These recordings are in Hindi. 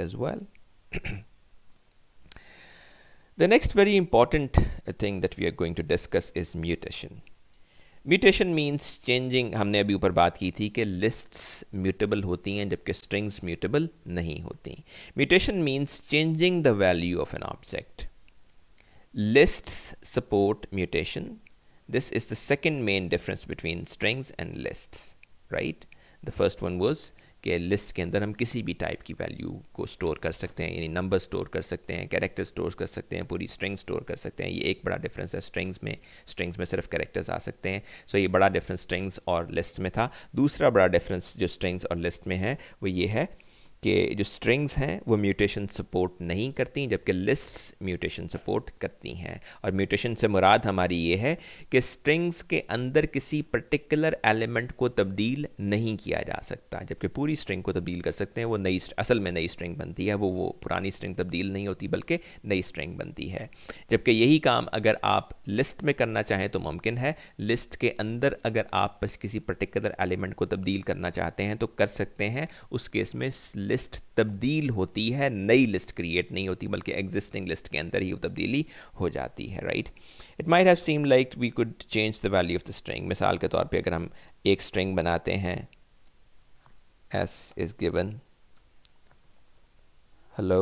as well. the next very important uh, thing that we are going to discuss is mutation. Mutation means changing. हमने अभी ऊपर बात की थी lists mutable होती हैं जबकि strings mutable नहीं होती. Mutation means changing the value of an object. Lists support mutation. This is the second main difference between strings and lists, right? The first one was के लिस्ट के अंदर हम किसी भी टाइप की वैल्यू को स्टोर कर सकते हैं यानी नंबर स्टोर कर सकते हैं कैरेक्टर स्टोर कर सकते हैं पूरी स्ट्रिंग स्टोर कर सकते हैं ये एक बड़ा डिफरेंस है स्ट्रिंग्स में स्ट्रिंग्स में सिर्फ कैरेक्टर्स आ सकते हैं सो ये बड़ा डिफरेंस स्ट्रिंग्स और लिस्ट में था दूसरा बड़ा डिफरेंस जो स्ट्रिंग्स और लिस्ट में है वो ये है कि जो स्ट्रिंग्स हैं वो म्यूटेशन सपोर्ट नहीं करती जबकि लिस्ट्स म्यूटेशन सपोर्ट करती हैं और म्यूटेशन से मुराद हमारी ये है कि स्ट्रिंग्स के अंदर किसी पर्टिकुलर एलिमेंट को तब्दील नहीं किया जा सकता जबकि पूरी स्ट्रिंग को तब्दील कर सकते हैं वो नई असल में नई स्ट्रिंग बनती है वो वो पुरानी स्ट्रिंग तब्दील नहीं होती बल्कि नई स्ट्रिंग बनती है जबकि यही काम अगर आप लिस्ट में करना चाहें तो मुमकिन है लिस्ट के अंदर अगर आप बस किसी पर्टिकुलर एलिमेंट को तब्दील करना चाहते हैं तो कर सकते हैं उस केस में लिस्ट लिस्ट तब्दील होती है नई लिस्ट क्रिएट नहीं होती बल्कि एग्जिस्टिंग लिस्ट के अंदर ही वो तब्दीली हो जाती है right it might have seem like we could change the value of the string मिसाल के तौर पे अगर हम एक स्ट्रिंग बनाते हैं S is given hello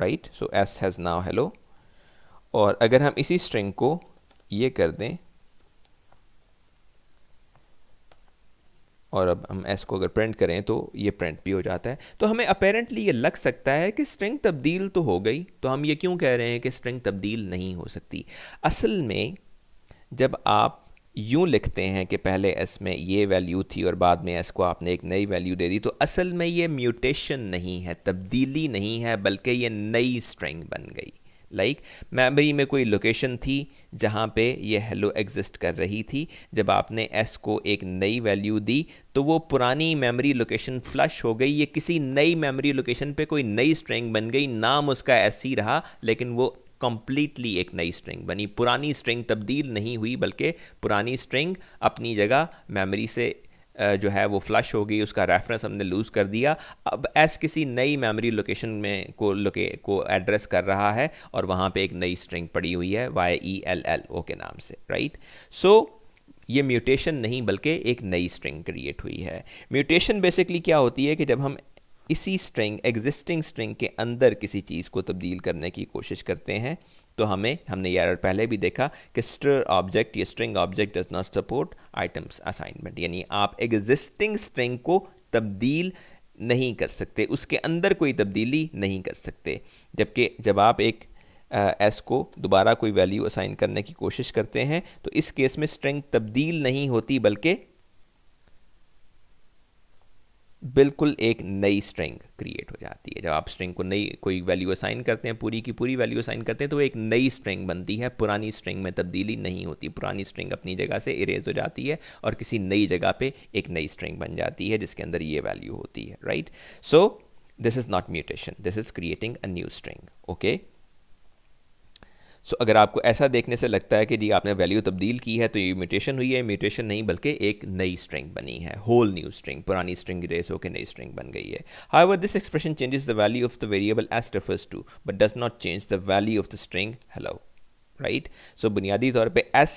right so S has now hello और अगर हम इसी स्ट्रिंग को ये कर दें और अब हम एस को अगर प्रिंट करें तो ये प्रिंट भी हो जाता है तो हमें अपेरेंटली ये लग सकता है कि स्ट्रिंग तब्दील तो हो गई तो हम ये क्यों कह रहे हैं कि स्ट्रिंग तब्दील नहीं हो सकती असल में जब आप यूँ लिखते हैं कि पहले एस में ये वैल्यू थी और बाद में एस को आपने एक नई वैल्यू दे दी तो असल में ये म्यूटेशन नहीं है तब्दीली नहीं है बल्कि ये नई स्ट्रिंग बन गई लाइक like, मेमोरी में कोई लोकेशन थी जहाँ पे ये हेलो एग्जिस्ट कर रही थी जब आपने एस को एक नई वैल्यू दी तो वो पुरानी मेमोरी लोकेशन फ्लश हो गई ये किसी नई मेमोरी लोकेशन पे कोई नई स्ट्रिंग बन गई नाम उसका एस ही रहा लेकिन वो कम्प्लीटली एक नई स्ट्रिंग बनी पुरानी स्ट्रिंग तब्दील नहीं हुई बल्कि पुरानी स्ट्रिंग अपनी जगह मेमोरी से जो है वो फ्लश हो गई उसका रेफरेंस हमने लूज़ कर दिया अब एस किसी नई मेमोरी लोकेशन में को लोके को एड्रेस कर रहा है और वहाँ पे एक नई स्ट्रिंग पड़ी हुई है Y E e L L O के नाम से राइट सो so, ये म्यूटेशन नहीं बल्कि एक नई स्ट्रिंग क्रिएट हुई है म्यूटेशन बेसिकली क्या होती है कि जब हम इसी स्ट्रिंग एग्जिस्टिंग स्ट्रिंग के अंदर किसी चीज़ को तब्दील करने की कोशिश करते हैं तो हमें हमने ये एरर पहले भी देखा कि स्ट्र ऑब्जेक्ट या string object does not support items assignment यानी आप एग्जिस्टिंग स्ट्रिंग को तब्दील नहीं कर सकते उसके अंदर कोई तब्दीली नहीं कर सकते जबकि जब आप एक एस को दोबारा कोई वैल्यू असाइन करने की कोशिश करते हैं तो इस केस में स्ट्रिंग तब्दील नहीं होती बल्कि बिल्कुल एक नई स्ट्रिंग क्रिएट हो जाती है जब आप स्ट्रिंग को नई कोई वैल्यू असाइन करते हैं पूरी की पूरी वैल्यू असाइन करते हैं तो एक नई स्ट्रिंग बनती है पुरानी स्ट्रिंग में तब्दीली नहीं होती पुरानी स्ट्रिंग अपनी जगह से इरेज हो जाती है और किसी नई जगह पे एक नई स्ट्रिंग बन जाती है जिसके अंदर ये वैल्यू होती है right so this is not mutation this is creating a new string okay so so, अगर आपको ऐसा देखने से लगता है कि जी आपने वैल्यू तब्दील की है तो ये म्यूटेशन हुई है म्यूटेशन नहीं बल्कि एक नई स्ट्रिंग बनी है होल न्यू स्ट्रिंग पुरानी स्ट्रिंग रेस होकर नई स्ट्रिंग बन गई है where this expression changes the value of the variable S refers to but does not change the value of the string hello right so बुनियादी तौर पर एस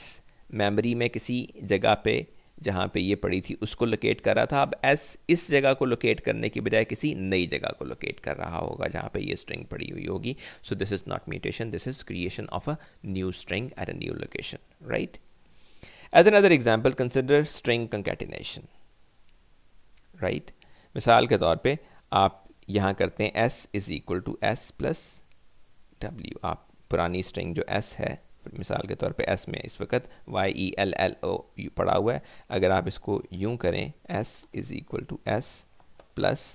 मेमरी में किसी जगह पे जहाँ पे ये पड़ी थी उसको लोकेट कर रहा था अब एस इस जगह को लोकेट करने की बजाय किसी नई जगह को लोकेट कर रहा होगा जहाँ पे ये स्ट्रिंग पड़ी हुई होगी so this is not mutation this is creation of a new string at a new location right as another example consider string concatenation right मिसाल के तौर पर आप यहाँ करते हैं S is equal to S plus W आप पुरानी स्ट्रिंग जो एस है मिसाल के तौर पे एस में इस वक्त Y E L L O U पड़ा हुआ है अगर आप इसको यूं करें S is equal to S plus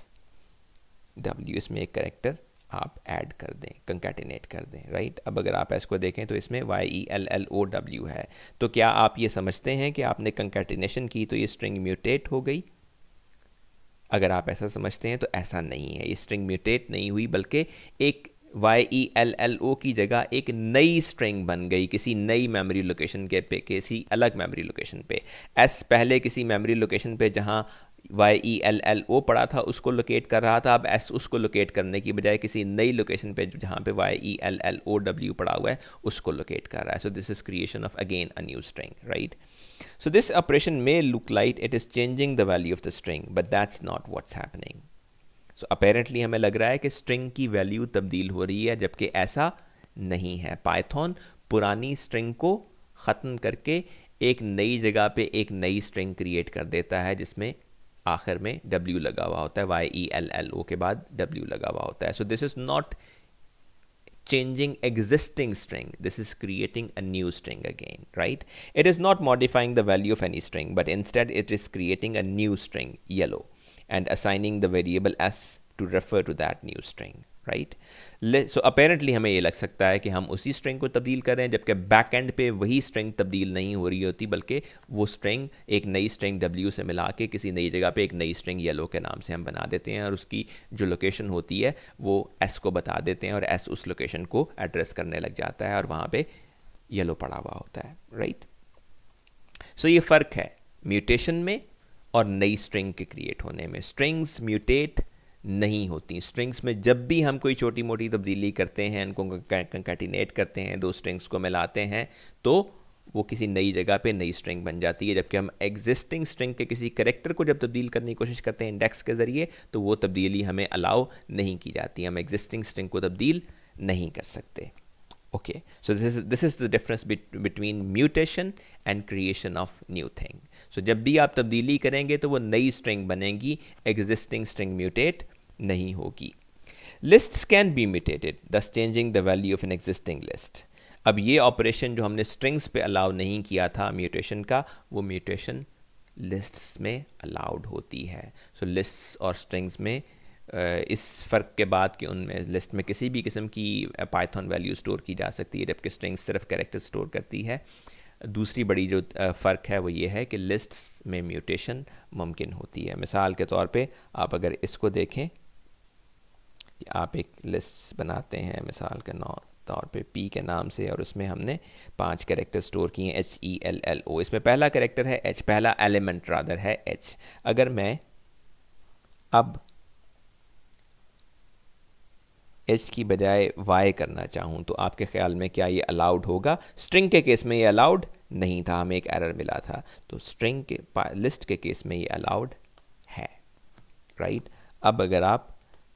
W इसमें एक करेक्टर आप ऐड कर दें कंकेटिनेट कर दें राइट अब अगर आप इसको देखें तो इसमें Y E L L O W है तो क्या आप ये समझते हैं कि आपने कंकेटिनेशन की तो ये स्ट्रिंग म्यूटेट हो गई अगर आप ऐसा समझते हैं तो ऐसा नहीं है ये स्ट्रिंग म्यूटेट नहीं हुई बल्कि एक Y E L L O की जगह एक नई स्ट्रिंग बन गई किसी नई मेमोरी लोकेशन के पे किसी अलग मेमोरी लोकेशन पे एस पहले किसी मेमोरी लोकेशन पे जहाँ Y E L L O पड़ा था उसको लोकेट कर रहा था अब एस उसको लोकेट करने की बजाय किसी नई लोकेशन पे जहाँ पे Y E L L O W पड़ा हुआ है उसको लोकेट कर रहा है so this is creation of again a new string right so this operation may look like it is changing the value of the string but that's not what's happening so so, apparently हमें लग रहा है कि स्ट्रिंग की वैल्यू तब्दील हो रही है जबकि ऐसा नहीं है पाइथन पुरानी स्ट्रिंग को ख़त्म करके एक नई जगह पे एक नई स्ट्रिंग क्रिएट कर देता है जिसमें आखिर में डब्ल्यू लगा हुआ होता है Y E L L O के बाद डब्ल्यू लगा हुआ होता है so this is not changing existing string this is creating a new string again right it is not modifying the value of any string but instead it is creating a new string yellow and assigning the variable s to refer to that new string right so apparently हमें ये लग सकता है कि हम उसी स्ट्रिंग को तब्दील कर रहे हैं जबकि बैक एंड पे वही स्ट्रिंग तब्दील नहीं हो रही होती बल्कि वो स्ट्रिंग एक नई स्ट्रिंग डब्ल्यू से मिला के किसी नई जगह पे एक नई स्ट्रिंग येलो के नाम से हम बना देते हैं और उसकी जो लोकेशन होती है वो एस को बता देते हैं और एस उस लोकेशन को एड्रेस करने लग जाता है और वहाँ पर येलो पड़ा हुआ होता है राइट right? सो so ये फ़र्क है म्यूटेशन में और नई स्ट्रिंग के क्रिएट होने में स्ट्रिंग्स म्यूटेट नहीं होती स्ट्रिंग्स में जब भी हम कोई छोटी मोटी तब्दीली करते हैं उनको कंकैटिनेट करते हैं दो स्ट्रिंग्स को मिलाते हैं तो वो किसी नई जगह पे नई स्ट्रिंग बन जाती है जबकि हम एग्जिस्टिंग स्ट्रिंग के किसी करेक्टर को जब तब्दील करने की कोशिश करते हैं इंडेक्स के ज़रिए तो वो तब्दीली हमें अलाउ नहीं की जाती हम एग्जिस्टिंग स्ट्रिंग को तब्दील नहीं कर सकते okay so this is this is the difference be between mutation and creation of new thing so जब भी आप तब्दीली करेंगे तो वो नई स्ट्रिंग बनेगी एग्जिस्टिंग स्ट्रिंग म्यूटेट नहीं होगी lists can be mutated thus changing the value of an existing list अब ये ऑपरेशन जो हमने स्ट्रिंग्स पे अलाउ नहीं किया था म्यूटेशन का वो म्यूटेशन लिस्ट्स में अलाउड होती है सो so, लिस्ट्स और स्ट्रिंग्स में इस फ़र्क के बाद कि उनमें लिस्ट में किसी भी किस्म की पाइथन वैल्यू स्टोर की जा सकती है जबकि स्ट्रिंग सिर्फ करेक्टर स्टोर करती है दूसरी बड़ी जो फ़र्क है वो ये है कि लिस्ट में म्यूटेशन मुमकिन होती है मिसाल के तौर पे आप अगर इसको देखें कि आप एक लिस्ट बनाते हैं मिसाल के नौ तौर पे पी के नाम से और उसमें हमने पांच कैरेक्टर स्टोर किए हैं H E L L O इसमें पहला कैरेक्टर है एच पहला एलिमेंट रादर है एच अगर मैं अब एच की बजाय वाई करना चाहूँ तो आपके ख्याल में क्या ये अलाउड होगा स्ट्रिंग के केस में ये अलाउड नहीं था हमें एक एरर मिला था तो स्ट्रिंग के लिस्ट के केस में ये अलाउड है राइट अब अगर आप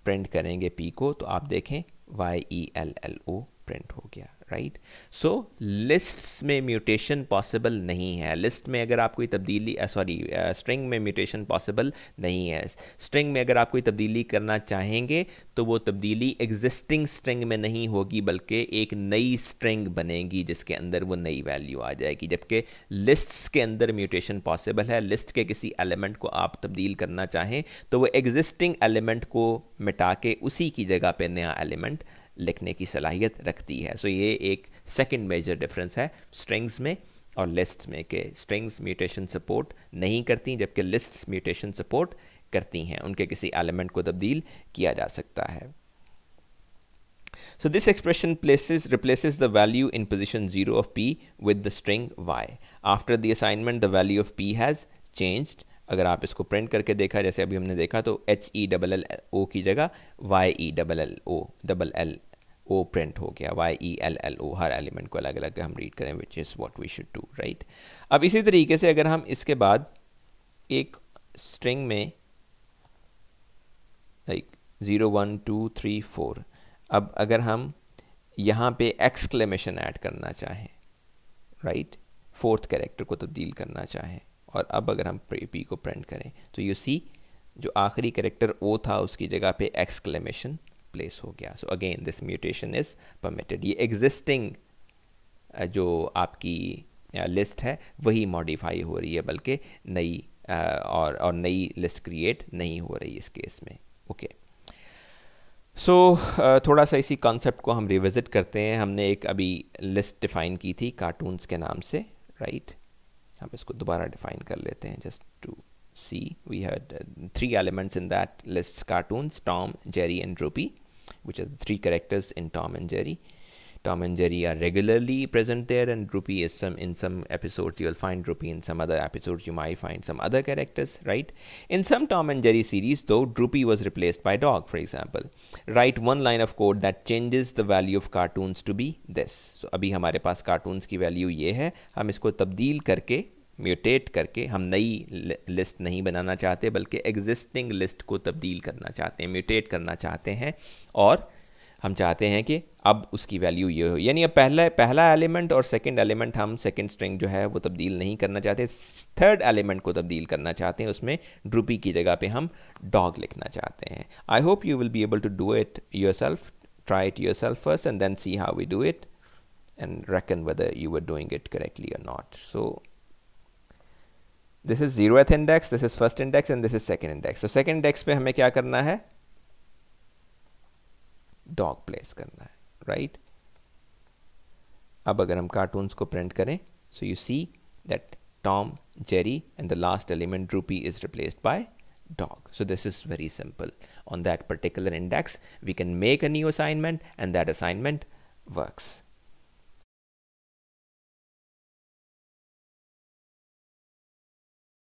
प्रिंट करेंगे पी को तो आप देखें Y E L L O print हो गया राइट सो लिस्ट्स में म्यूटेशन पॉसिबल नहीं है लिस्ट में अगर आप कोई तब्दीली सॉरी स्ट्रिंग में म्यूटेशन पॉसिबल नहीं है स्ट्रिंग में अगर आप कोई तब्दीली करना चाहेंगे तो वो तब्दीली एग्जिस्टिंग स्ट्रिंग में नहीं होगी बल्कि एक नई स्ट्रिंग बनेगी जिसके अंदर वो नई वैल्यू आ जाएगी जबकि लिस्ट्स के अंदर म्यूटेशन पॉसिबल है लिस्ट के किसी एलिमेंट को आप तब्दील करना चाहें तो वो एग्जिस्टिंग एलिमेंट को मिटा के उसी की जगह पे नया एलिमेंट लिखने की सलाहियत रखती है सो so ये एक सेकेंड मेजर डिफरेंस है स्ट्रिंग्स में और लिस्ट में के स्ट्रिंग्स म्यूटेशन सपोर्ट नहीं करती जबकि लिस्ट म्यूटेशन सपोर्ट करती हैं उनके किसी एलिमेंट को तब्दील किया जा सकता है so this expression places replaces the value in position zero of P with the string Y after the assignment the value of P has changed अगर आप इसको प्रिंट करके देखा जैसे अभी हमने देखा तो H E double L O की जगह Y E double L O double L O print हो गया Y E L L O हर एलिमेंट को अलग अलग हम रीड करें which is what we should do right अब इसी तरीके से अगर हम इसके बाद एक स्ट्रिंग में like zero one two three four अब अगर हम यहाँ पे एक्सक्लेमेशन ऐड करना चाहें राइट फोर्थ कैरेक्टर को तब्दील तो करना चाहें और अब अगर हम पी को प्रिंट करें तो यू सी जो आखिरी करेक्टर ओ था उसकी जगह पे एक्सक्लेमेशन प्लेस हो गया so again this mutation is permitted ये एग्जिस्टिंग जो आपकी लिस्ट है वही मॉडिफाई हो रही है बल्कि नई और और नई लिस्ट क्रिएट नहीं हो रही इस केस में ओके सो so, थोड़ा सा इसी कॉन्सेप्ट को हम रिविज़िट करते हैं हमने एक अभी लिस्ट डिफ़ाइन की थी कार्टून्स के नाम से राइट right? हम इसको दोबारा डिफाइन कर लेते हैं just to see we had three elements in that list cartoons Tom Jerry and Droopy which are three characters in Tom and Jerry Tom and Jerry are regularly present there, and Droopy is some in some episodes you'll find Droopy, in some other episodes you might find some other characters, right? In some Tom and Jerry series, though, Droopy was replaced by Dog, for example. Write one line of code that changes the value of cartoons to be this. So अभी हमारे पास cartoons की value ये है, हम इसको तब्दील करके म्यूटेट करके हम नई लिस्ट नहीं बनाना चाहते बल्कि एग्जिस्टिंग लिस्ट को तब्दील करना चाहते हैं म्यूटेट करना चाहते हैं और हम चाहते हैं कि अब उसकी वैल्यू ये हो यानी अब पहला पहला एलिमेंट और सेकंड एलिमेंट हम सेकंड स्ट्रिंग जो है वो तब्दील नहीं करना चाहते थर्ड एलिमेंट को तब्दील करना चाहते हैं उसमें ड्रूपी की जगह पे हम डॉग लिखना चाहते हैं I hope you will be able to do it yourself try it yourself first and then see how we do it and reckon whether you are doing it correctly और not so this is zeroth index this is first index and this is second index तो सेकेंड इंडेक्स पे हमें क्या करना है डॉग प्लेस करना है राइट अब अगर हम कार्टून्स को प्रिंट करें so you see that Tom Jerry and the last element Droopy is replace by dog so this is very simple on that particular index we can make a new assignment and that assignment works